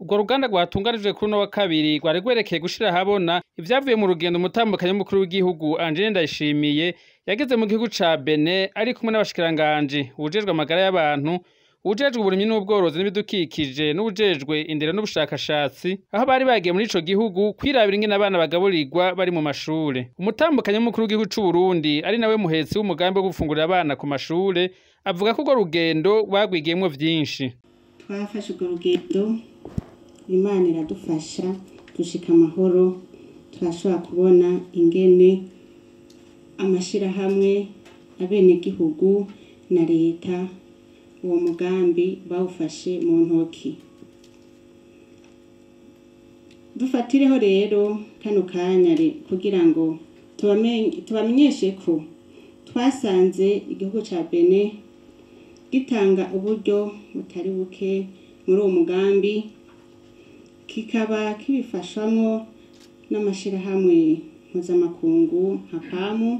urwo ruganda rwatunganijwe kuri uno wa kabiri rwari rwerekeye gushyira ahabona ibyavuye mu rugendo umutambukanyi mukuru w'igihugu Angeline Ndayishimiye yageze mu gihugu cya Bene ari kumwe n'abashikiranganje ubujejwe amagara y'abantu ubujejwe uburimyi n'ubworozi n'ibidukikije n'ubujejwe indero n'ubushakashatsi aho bari bagiye muri ico gihugu kwirabira ingene abana bagaburirwa bari mu mashuri. umutambukanyi mukuru w'igihugu c'u Burundi ari nawe muhetsi w'umugambi wo gufungurira abana ku mashuri avuga ko urwo rugendo bagwigiyemwo vyinshi twafashe urwo rugendo imana iradufasha dushika amahoro turashobora kubona ingene amashirahamwe abenegihugu na leta uwo mugambi bawufashe mu ntoki dufatireho rero kano kanya kugira ngo tubamenyeshe ko twasanze igihugu cya bene gitanga uburyo butari buke muri uwo mugambi kikaba kibifashwamo n'amashyirahamwe mpuzamakungu nka pamu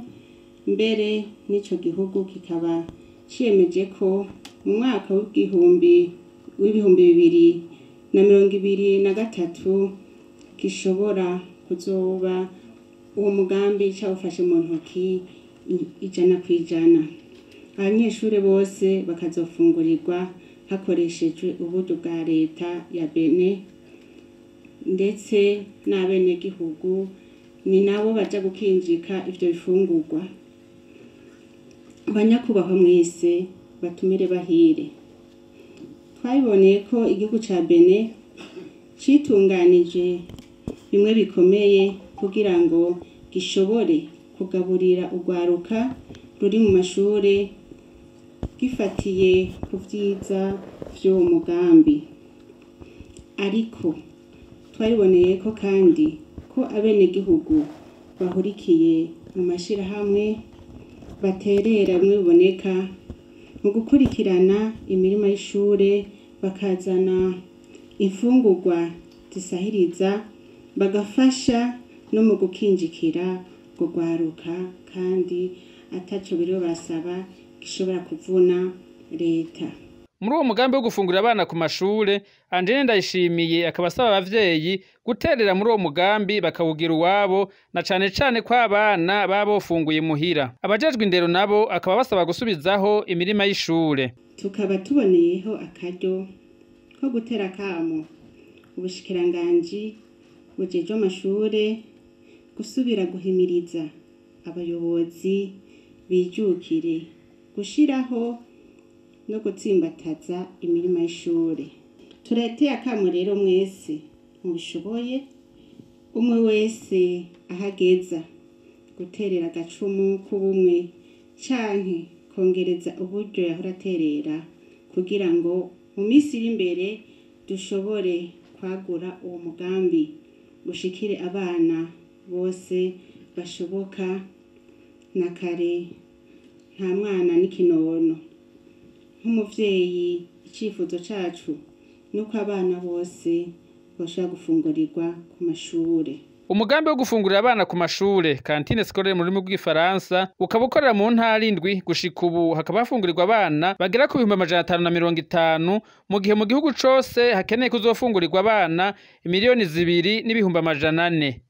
mbere n'icyo gihugu kikaba cyiyemeje ko mu mwaka w'igihumbi w'ibihumbi bibiri na mirongo ibiri na gatatu gishobora kuzoba uwo mugambi cyawufashe mu ntoki ijana ku ijana abanyeshuri bose bakazofungurirwa hakoreshejwe ubudu bwa leta ya bene ndetse n'abenegihugu ni nabo bajya gukinjika ibyo bifungurwa banyakubahwa mwese batumire bahire twabiboneye ko igihugu cya bene citunganije bimwe bikomeye kugira ngo gishobore kugaburira urwaruka ruri mu mashuri gifatiye ku byiza by'uwo mugambi ariko twabiboneye ko kandi ko abenegihugu bahurikiye mu mashyirahamwe baterera bimwe biboneka mu gukurikirana imirimo y'ishure bakazana imfungugwa zisahiriza bagafasha no mu gukinjikira kugwaruka kandi atacyo biro basaba gishobora kuvuna leta muri uwo mugambi wo gufungurira abana ku mashuri Angeline Ndayishimiye akaba asaba abavyeyi guterera muri uwo mugambi bakawugira uwabo na cyane cyane ko abana baba bofunguye muhira abajejwe indero nabo akaba basaba gusubizaho imirima y'ishure tukaba tuboneyeho akaryo ko gutera kamo ubushikiranganji bujejwe amashure gusubira guhimiriza abayobozi bijyukire gushiraho no gutsimbataza imirima y'ishuri Turete akamo rero mwese mubishoboye umwe wese ahageza guterera agacumu k'ubumwe canke kongereza uburyo yahora aterera kugira ngo mu minsi iri imbere dushobore kwagura uwo mugambi ushikire abana bose bashoboka na kare nta mwana n'ikinono nk'umubyeyi icyifuzo cyacu ni uko abana bose babasha gufungurirwa ku mashuri umugambi wo gufungurira abana ku mashure kantine scolaire mu rurimi rw'ifaransa ukaba ukorera mu ntara indwi gushika ubu hakaba hafungurirwa abana bagera ku bihumbi amajana atanu na mirongo itanu mu gihe mu gihugu cyose hakeneye kuzofungurirwa abana miliyoni zibiri n'ibihumbi amajana ane